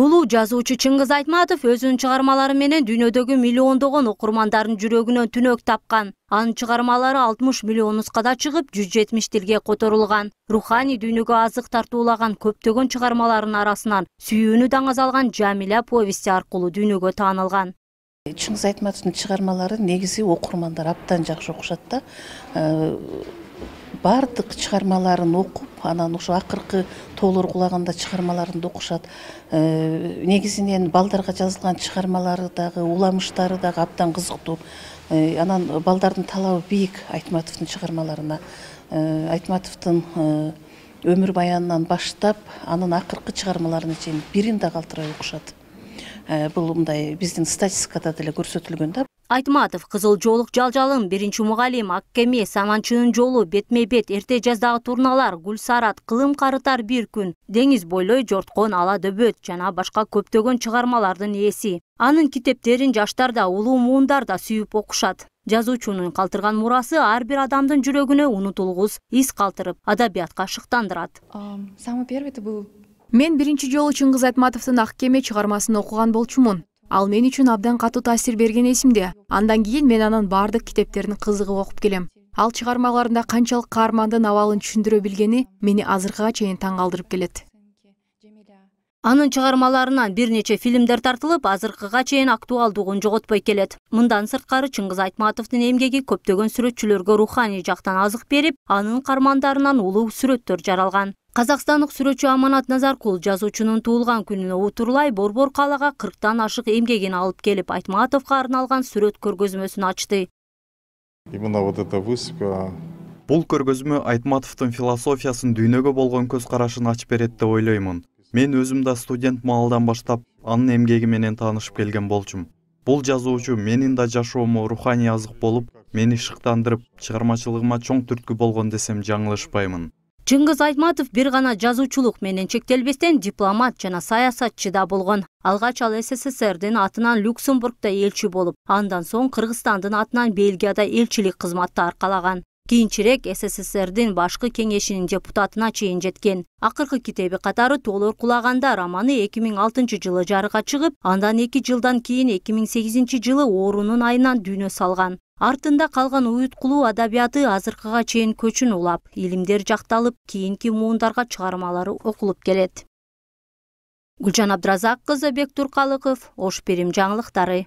Улуу жазуучу Чыңгыз Айтматов өзүнүн чыгармалары менен дүйнөдөгү миллиондогон окурмандардын жүрөгүнөн түнөк тапкан. Анын чыгармалары 60 миллион нускада чыгып, 170 тилге которулган. Рухани дүйнөгө азык тартуулаган көптөгөн чыгармаларынын арасынан сүйүүнү даңаз алған Жамиля повести аркылуу дүйнөгө таанылган. Чыңгыз Айтматовдун чыгармалары негизи окурмандар абдан жакшы окушат да. Э, бардық шығармаларын оқып анан ошо акыркы тоолор кулаганда чыгармаларын окушат э, негизинен балдарга жазылган чыгармалары дагы уламыштары дагы абдан кызыктуу э, анан балдардын талабы бийик айтматовдун чыгармаларына э, айтматовдун өмүр баянынан баштап анын акыркы чыгармаларына чейин бирин қалтырай калтырбай окушат бул мындай биздин статистикада деле көрсөтүлгөн айтматов кызыл жоолук жалжалын биринчи мугалим ак кеме саманчынын жолу бетме бет эрте жаздагы турналар гүл гүлсарат кылым карытар бир күн деңиз бойлой жорткон ала дөбөт жана башка көптөгөн чыгармалардын ээси анын китептерин жаштар да улуу муундар да сүйүп окушат жазуучунун калтырган мурасы ар бир адамдын жүрөгүнө унутулгус из калтырып адабиятка шыктандырат самый первый это был мен биринчи жолу чыңгыз айтматовдун ак кеме чыгармасын окуган болчумун ал мен үчүн абдан катуу таасир берген эсимде андан кийин мен анын баардык китептерин кызыгып окуп келем ал чыгармаларында канчалык каармандын абалын түшүндүрө билгени мени азыркыга чейин таң калтырып келет анын чыгармаларынан бир нече фильмдер тартылып азыркыга чейин актуалдуугун жоготпой келет мындан сырткары чыңгыз айтматовдун эмгеги көптөгөн сүрөтчүлөргө руханий жактан азык берип анын каармандарынан улуу сүрөттөр жаралган казакстандык сүрөтчү аманат назаркул жазуучунун туулган күнүнө утурлай борбор калага кырктан ашык эмгегин алып келип айтматовго арналган сүрөт көргөзмөсүн ачты именно вот эта выставка бул көргөзмө айтматовдун философиясын дүйнөгө болгон көз карашын ачып берет деп ойлоймун мен өзүм да студент маалдан баштап анын эмгеги менен таанышып келген болчумун бул жазуучу менин да жашоомо руханий азык болуп мени шыктандырып чыгармачылыгыма чоң түрткү болгон десем жаңылышпаймын чыңгыз айтматов бир гана жазуучулук менен чектелбестен дипломат жана саясатчы да болгон алгач ал сссрдин атынан люксембургда элчи болуп андан соң кыргызстандын атынан бельгияда элчилик кызматты аркалаган кийинчерээк сссрдин башкы кеңешинин депутатына чейин жеткен акыркы китеби катары тоолор кулаганда романы эки миң алтынчы жылы жарыкка чыгып андан эки жылдан кийин эки миң сегизинчи жылы оорунун айынан дүйнө салган артында калган уюткулуу адабияты азыркыга чейин көчүн улап илимдер жакталып кийинки муундарга чыгармалары окулуп келет гүлжан абдразак кызы бектур калыков ош берим жаңылыктары